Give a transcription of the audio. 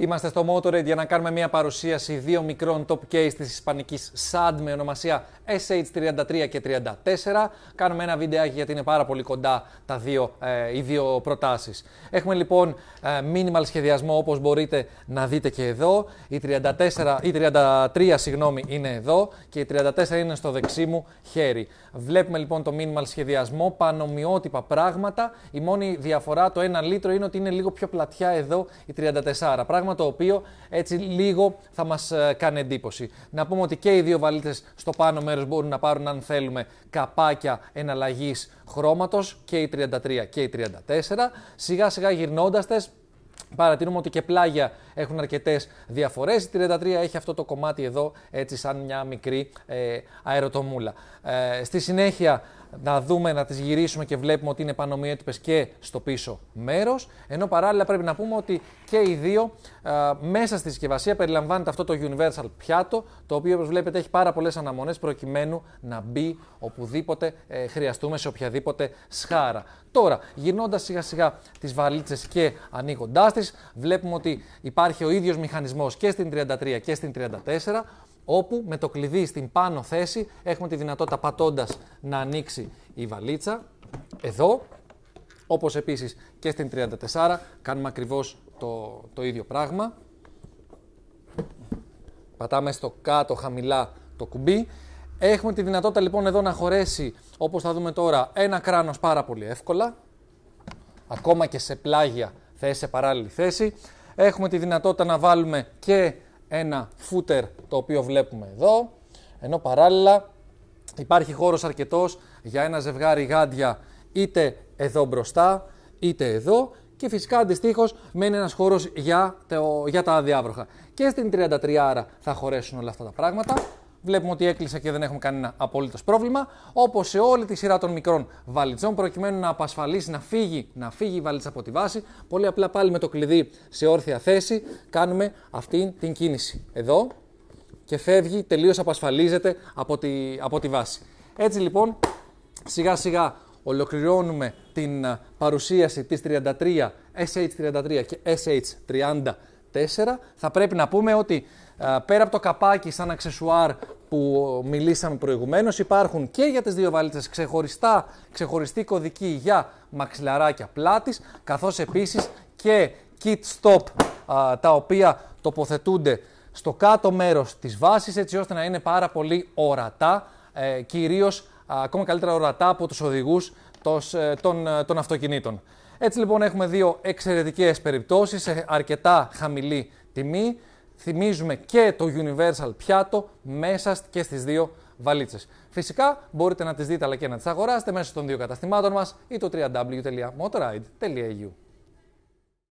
Είμαστε στο Motorhead για να κάνουμε μια παρουσίαση δύο μικρών top case της ισπανικής SAD με ονομασία SH33 και 34. Κάνουμε ένα βιντεάκι γιατί είναι πάρα πολύ κοντά τα δύο, ε, οι δύο προτάσεις. Έχουμε λοιπόν ε, minimal σχεδιασμό όπως μπορείτε να δείτε και εδώ. Η, 34, η 33 συγγνώμη, είναι εδώ και η 34 είναι στο δεξί μου χέρι. Βλέπουμε λοιπόν το minimal σχεδιασμό, πανομοιότυπα πράγματα. Η μόνη διαφορά το 1 λίτρο είναι ότι είναι λίγο πιο πλατιά εδώ η 34. Πράγμα το οποίο έτσι λίγο θα μας ε, κάνει εντύπωση. Να πούμε ότι και οι δύο βαλίτες στο πάνω μέρος μπορούν να πάρουν, αν θέλουμε, καπάκια εναλλαγής χρώματος, και η 33 και η 34. Σιγά σιγά γυρνώντας τες, παρατηρούμε ότι και πλάγια έχουν αρκετές διαφορές. Η 33 έχει αυτό το κομμάτι εδώ, έτσι σαν μια μικρή ε, αεροτομούλα. Ε, στη συνέχεια να δούμε, να τις γυρίσουμε και βλέπουμε ότι είναι πανομοιότυπες και στο πίσω μέρος, ενώ παράλληλα πρέπει να πούμε ότι και οι δύο ε, μέσα στη συσκευασία περιλαμβάνεται αυτό το universal πιάτο, το οποίο όπως βλέπετε έχει πάρα πολλές αναμονές προκειμένου να μπει οπουδήποτε ε, χρειαστούμε σε οποιαδήποτε σχάρα. Τώρα, γυρνώντας σιγά σιγά τις βαλίτσες και ανοίγοντάς τις, βλέπουμε ότι υπάρχει υπάρχει ο ίδιος μηχανισμός και στην 33 και στην 34, όπου με το κλειδί στην πάνω θέση έχουμε τη δυνατότητα πατώντας να ανοίξει η βαλίτσα. Εδώ, όπως επίσης και στην 34, κάνουμε ακριβώς το, το ίδιο πράγμα. Πατάμε στο κάτω χαμηλά το κουμπί. Έχουμε τη δυνατότητα λοιπόν εδώ να χωρέσει, όπως θα δούμε τώρα, ένα κράνος πάρα πολύ εύκολα. Ακόμα και σε πλάγια θέση, σε παράλληλη θέση. Έχουμε τη δυνατότητα να βάλουμε και ένα footer το οποίο βλέπουμε εδώ, ενώ παράλληλα υπάρχει χώρος αρκετός για ένα ζευγάρι γάντια είτε εδώ μπροστά είτε εδώ και φυσικά αντιστοίχως μένει ένας χώρος για, το, για τα αδιάβροχα. Και στην 33 άρα θα χωρέσουν όλα αυτά τα πράγματα. Βλέπουμε ότι έκλεισε και δεν έχουμε κανένα απολύτω πρόβλημα. Όπως σε όλη τη σειρά των μικρών βαλιτσών, προκειμένου να απασφαλίσει, να φύγει, να φύγει η βαλίτσα από τη βάση, πολύ απλά πάλι με το κλειδί σε όρθια θέση, κάνουμε αυτή την κίνηση. Εδώ και φεύγει, τελείως απασφαλίζεται από τη, από τη βάση. Έτσι λοιπόν, σιγά σιγά ολοκληρώνουμε την παρουσίαση της 33 SH33 και SH30 θα πρέπει να πούμε ότι πέρα από το καπάκι σαν αξεσουάρ που μιλήσαμε προηγουμένως υπάρχουν και για τις δύο βαλίτσες ξεχωριστά, ξεχωριστή κωδική για μαξιλαράκια πλάτης καθώς επίσης και kit stop τα οποία τοποθετούνται στο κάτω μέρος της βάσης έτσι ώστε να είναι πάρα πολύ ορατά, ε, κυρίως ακόμα καλύτερα ορατά από τους οδηγούς ε, ε, των, αυτοκινήτων. Έτσι λοιπόν έχουμε δύο εξαιρετικές περιπτώσεις σε αρκετά χαμηλή τιμή. Θυμίζουμε και το Universal πιάτο μέσα και στις δύο βαλίτσες. Φυσικά μπορείτε να τις δείτε αλλά και να τις αγοράσετε μέσα των δύο καταστημάτων μας ή το www.motoride.eu.